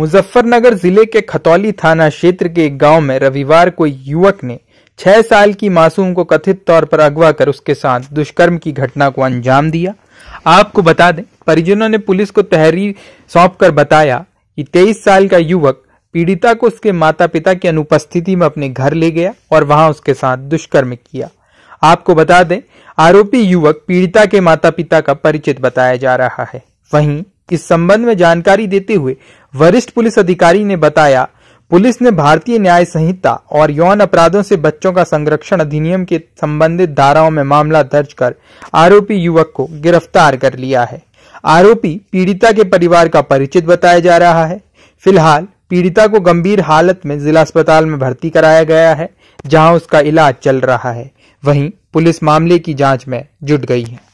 मुजफ्फरनगर जिले के खतौली थाना क्षेत्र के एक गांव में रविवार को युवक ने छह साल की मासूम को कथित तौर पर अगवा कर उसके साथ दुष्कर्म की घटना को अंजाम दिया आपको बता दें परिजनों ने पुलिस को तहरीर सौंप कर बताया कि तेईस साल का युवक पीड़िता को उसके माता पिता की अनुपस्थिति में अपने घर ले गया और वहां उसके साथ दुष्कर्म किया आपको बता दें आरोपी युवक पीड़िता के माता पिता का परिचित बताया जा रहा है वहीं इस संबंध में जानकारी देते हुए वरिष्ठ पुलिस अधिकारी ने बताया पुलिस ने भारतीय न्याय संहिता और यौन अपराधों से बच्चों का संरक्षण अधिनियम के संबंधित धाराओं में मामला दर्ज कर आरोपी युवक को गिरफ्तार कर लिया है आरोपी पीड़िता के परिवार का परिचित बताया जा रहा है फिलहाल पीड़िता को गंभीर हालत में जिला अस्पताल में भर्ती कराया गया है जहां उसका इलाज चल रहा है वहीं पुलिस मामले की जांच में जुट गई है